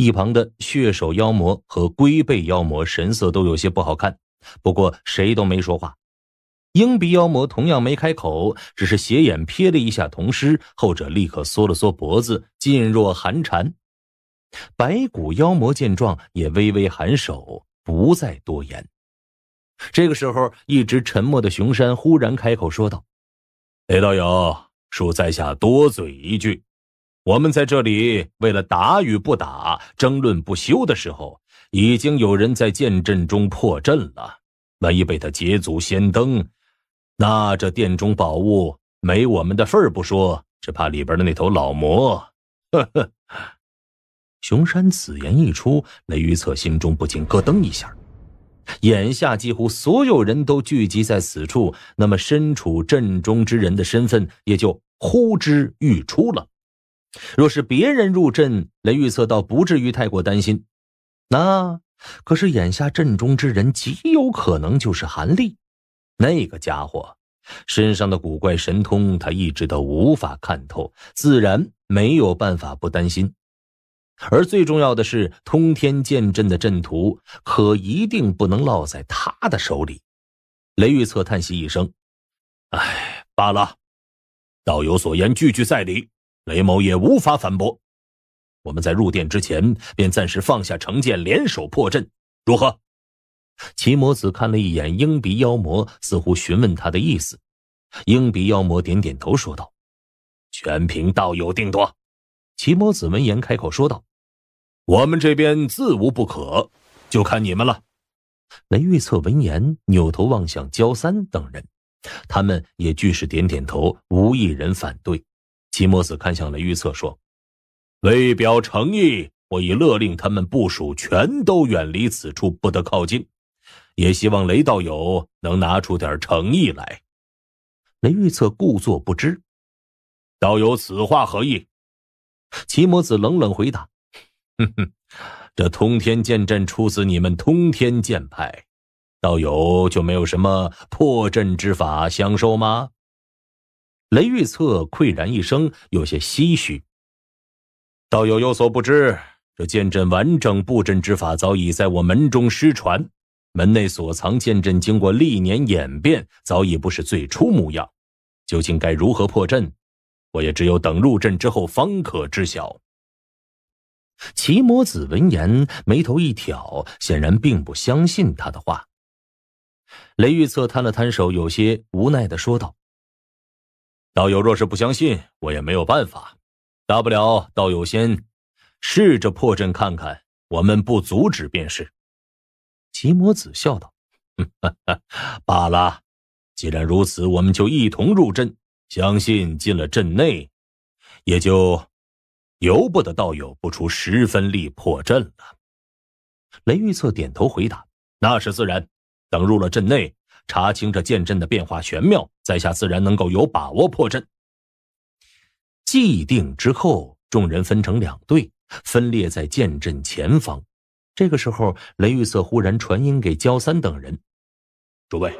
一旁的血手妖魔和龟背妖魔神色都有些不好看，不过谁都没说话。鹰鼻妖魔同样没开口，只是斜眼瞥了一下童师，后者立刻缩了缩脖子，噤若寒蝉。白骨妖魔见状也微微颔首，不再多言。这个时候，一直沉默的熊山忽然开口说道：“雷道友，恕在下多嘴一句。”我们在这里为了打与不打争论不休的时候，已经有人在剑阵中破阵了。万一被他捷足先登，那这殿中宝物没我们的份儿不说，只怕里边的那头老魔。呵呵。熊山此言一出，雷于策心中不禁咯噔一下。眼下几乎所有人都聚集在此处，那么身处阵中之人的身份也就呼之欲出了。若是别人入阵，雷玉策倒不至于太过担心。那可是眼下阵中之人极有可能就是韩立，那个家伙身上的古怪神通，他一直都无法看透，自然没有办法不担心。而最重要的是，通天剑阵的阵图可一定不能落在他的手里。雷玉策叹息一声：“哎，罢了，道友所言句句在理。”雷某也无法反驳。我们在入殿之前，便暂时放下成见，联手破阵，如何？齐魔子看了一眼鹰鼻妖魔，似乎询问他的意思。鹰鼻妖魔点点头，说道：“全凭道友定夺。”齐魔子闻言开口说道：“我们这边自无不可，就看你们了。”雷玉策闻言扭头望向焦三等人，他们也俱是点点头，无一人反对。齐墨子看向雷玉策，说：“为表诚意，我已勒令他们部署全都远离此处，不得靠近。也希望雷道友能拿出点诚意来。”雷玉策故作不知：“道友此话何意？”齐墨子冷冷回答：“哼哼，这通天剑阵出自你们通天剑派，道友就没有什么破阵之法相授吗？”雷玉策喟然一声，有些唏嘘：“道友有所不知，这剑阵完整布阵之法早已在我门中失传，门内所藏剑阵经过历年演变，早已不是最初模样。究竟该如何破阵，我也只有等入阵之后方可知晓。”齐魔子闻言，眉头一挑，显然并不相信他的话。雷玉策摊了摊手，有些无奈的说道。道友若是不相信，我也没有办法。大不了道友先试着破阵看看，我们不阻止便是。极魔子笑道：“罢了，既然如此，我们就一同入阵。相信进了阵内，也就由不得道友不出十分力破阵了。”雷玉策点头回答：“那是自然，等入了阵内。”查清这剑阵的变化玄妙，在下自然能够有把握破阵。既定之后，众人分成两队，分列在剑阵前方。这个时候，雷玉色忽然传音给焦三等人：“诸位，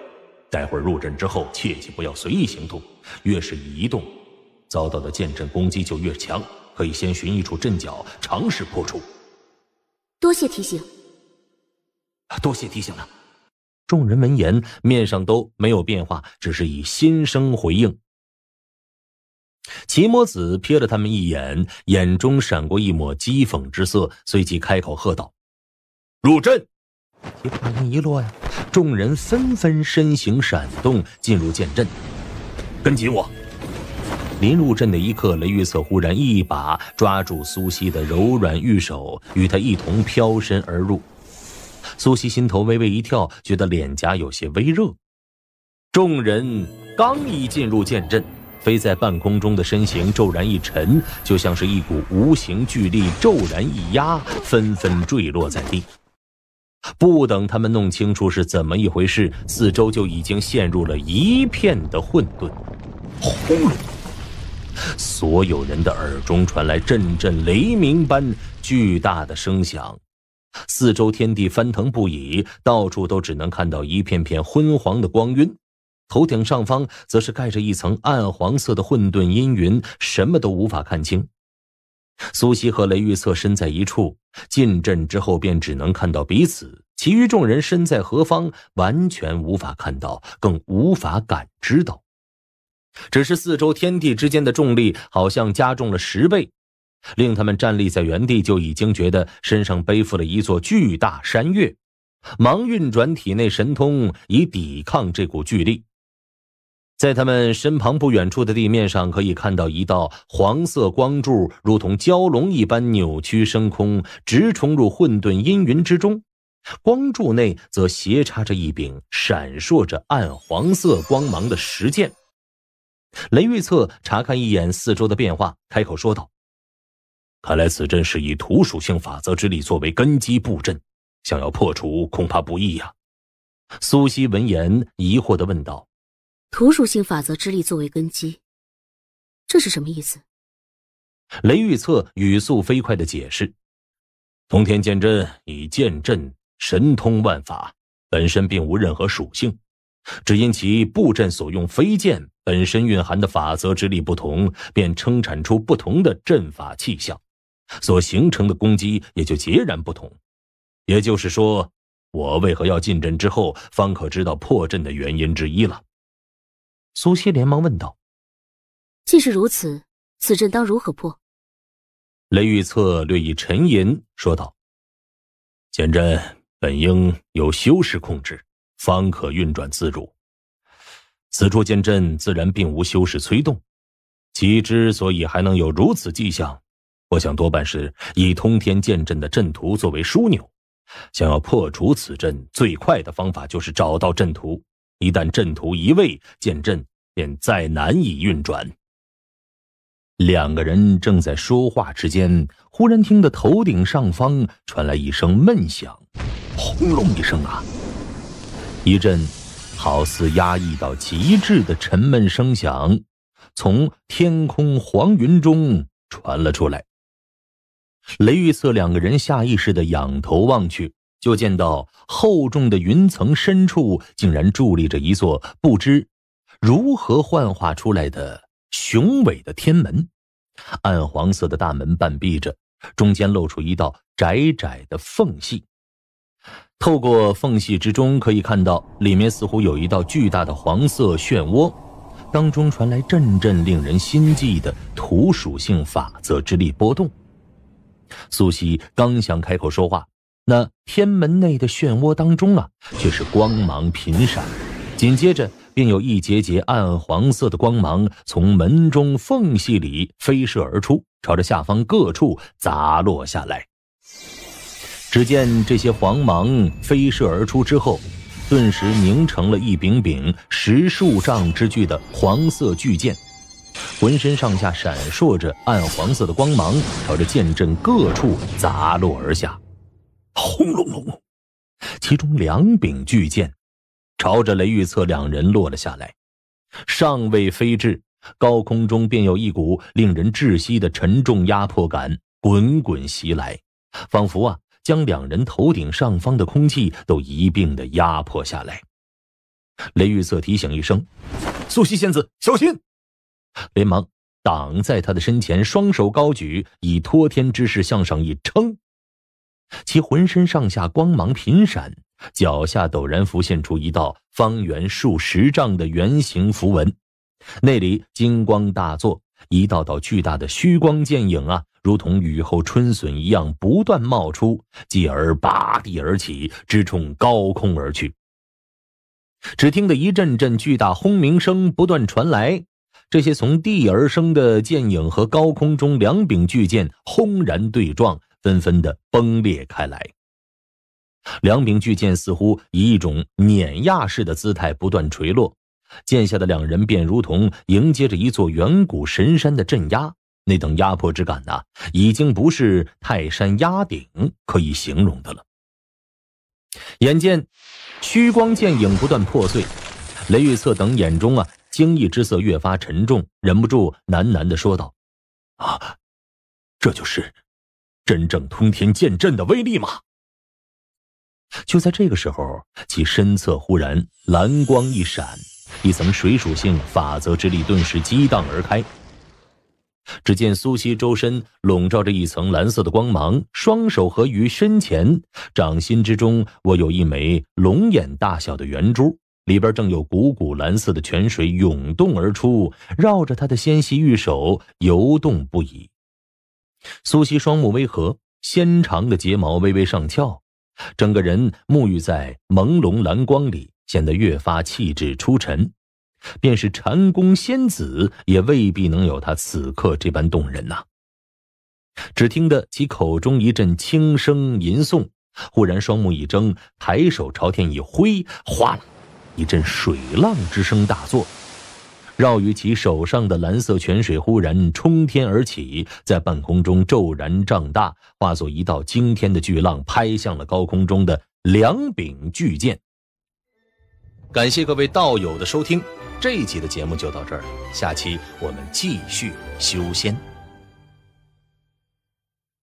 待会儿入阵之后，切记不要随意行动。越是移动，遭到的剑阵攻击就越强。可以先寻一处阵脚，尝试破除。”多谢提醒。多谢提醒了。众人闻言，面上都没有变化，只是以心声回应。齐摩子瞥了他们一眼，眼中闪过一抹讥讽之色，随即开口喝道：“入阵！”话音一落呀，众人纷纷身形闪动，进入剑阵。跟紧我！临入阵的一刻，雷玉策忽然一把抓住苏西的柔软玉手，与他一同飘身而入。苏西心头微微一跳，觉得脸颊有些微热。众人刚一进入剑阵，飞在半空中的身形骤然一沉，就像是一股无形巨力骤然一压，纷纷坠落在地。不等他们弄清楚是怎么一回事，四周就已经陷入了一片的混沌。轰隆！所有人的耳中传来阵阵雷鸣般巨大的声响。四周天地翻腾不已，到处都只能看到一片片昏黄的光晕。头顶上方则是盖着一层暗黄色的混沌阴云，什么都无法看清。苏西和雷玉策身在一处，进阵之后便只能看到彼此，其余众人身在何方完全无法看到，更无法感知到。只是四周天地之间的重力好像加重了十倍。令他们站立在原地，就已经觉得身上背负了一座巨大山岳，忙运转体内神通以抵抗这股巨力。在他们身旁不远处的地面上，可以看到一道黄色光柱，如同蛟龙一般扭曲升空，直冲入混沌阴云之中。光柱内则斜插着一柄闪烁着暗黄色光芒的石剑。雷玉策查看一眼四周的变化，开口说道。看来此阵是以土属性法则之力作为根基布阵，想要破除恐怕不易呀。苏西闻言疑惑的问道：“土属性法则之力作为根基，这是什么意思？”雷玉策语速飞快的解释：“通天剑阵以剑阵神通万法，本身并无任何属性，只因其布阵所用飞剑本身蕴含的法则之力不同，便称产出不同的阵法气象。”所形成的攻击也就截然不同，也就是说，我为何要进阵之后方可知道破阵的原因之一了。苏西连忙问道：“既是如此，此阵当如何破？”雷玉策略以沉吟，说道：“剑阵本应由修士控制，方可运转自如。此处剑阵自然并无修士催动，其之所以还能有如此迹象。”我想多半是以通天剑阵的阵图作为枢纽，想要破除此阵最快的方法就是找到阵图。一旦阵图移位，剑阵便再难以运转。两个人正在说话之间，忽然听得头顶上方传来一声闷响，轰隆一声啊！一阵好似压抑到极致的沉闷声响，从天空黄云中传了出来。雷玉瑟两个人下意识的仰头望去，就见到厚重的云层深处，竟然伫立着一座不知如何幻化出来的雄伟的天门。暗黄色的大门半闭着，中间露出一道窄窄的缝隙。透过缝隙之中，可以看到里面似乎有一道巨大的黄色漩涡，当中传来阵阵令人心悸的土属性法则之力波动。苏西刚想开口说话，那天门内的漩涡当中啊，却是光芒频闪，紧接着便有一节节暗黄色的光芒从门中缝隙里飞射而出，朝着下方各处砸落下来。只见这些黄芒飞射而出之后，顿时凝成了一柄柄十数丈之巨的黄色巨剑。浑身上下闪烁着暗黄色的光芒，朝着剑阵各处砸落而下。轰隆隆，其中两柄巨剑，朝着雷玉策两人落了下来。尚未飞至高空中，便有一股令人窒息的沉重压迫感滚滚袭来，仿佛啊，将两人头顶上方的空气都一并的压迫下来。雷玉策提醒一声：“素汐仙子，小心！”连忙挡在他的身前，双手高举，以托天之势向上一撑，其浑身上下光芒频闪，脚下陡然浮现出一道方圆数十丈的圆形符文，那里金光大作，一道道巨大的虚光剑影啊，如同雨后春笋一样不断冒出，继而拔地而起，直冲高空而去。只听得一阵阵巨大轰鸣声不断传来。这些从地而生的剑影和高空中两柄巨剑轰然对撞，纷纷的崩裂开来。两柄巨剑似乎以一种碾压式的姿态不断垂落，剑下的两人便如同迎接着一座远古神山的镇压，那等压迫之感呐，已经不是泰山压顶可以形容的了。眼见虚光剑影不断破碎，雷玉策等眼中啊。惊异之色越发沉重，忍不住喃喃的说道：“啊，这就是真正通天剑阵的威力吗？”就在这个时候，其身侧忽然蓝光一闪，一层水属性法则之力顿时激荡而开。只见苏西周身笼罩着一层蓝色的光芒，双手合于身前，掌心之中握有一枚龙眼大小的圆珠。里边正有股股蓝色的泉水涌动而出，绕着他的纤细玉手游动不已。苏西双目微合，纤长的睫毛微微上翘，整个人沐浴在朦胧蓝光里，显得越发气质出尘。便是禅宫仙子，也未必能有她此刻这般动人呐。只听得其口中一阵轻声吟诵，忽然双目一睁，抬手朝天一挥，哗啦！一阵水浪之声大作，绕于其手上的蓝色泉水忽然冲天而起，在半空中骤然胀大，化作一道惊天的巨浪，拍向了高空中的两柄巨剑。感谢各位道友的收听，这一集的节目就到这儿，下期我们继续修仙。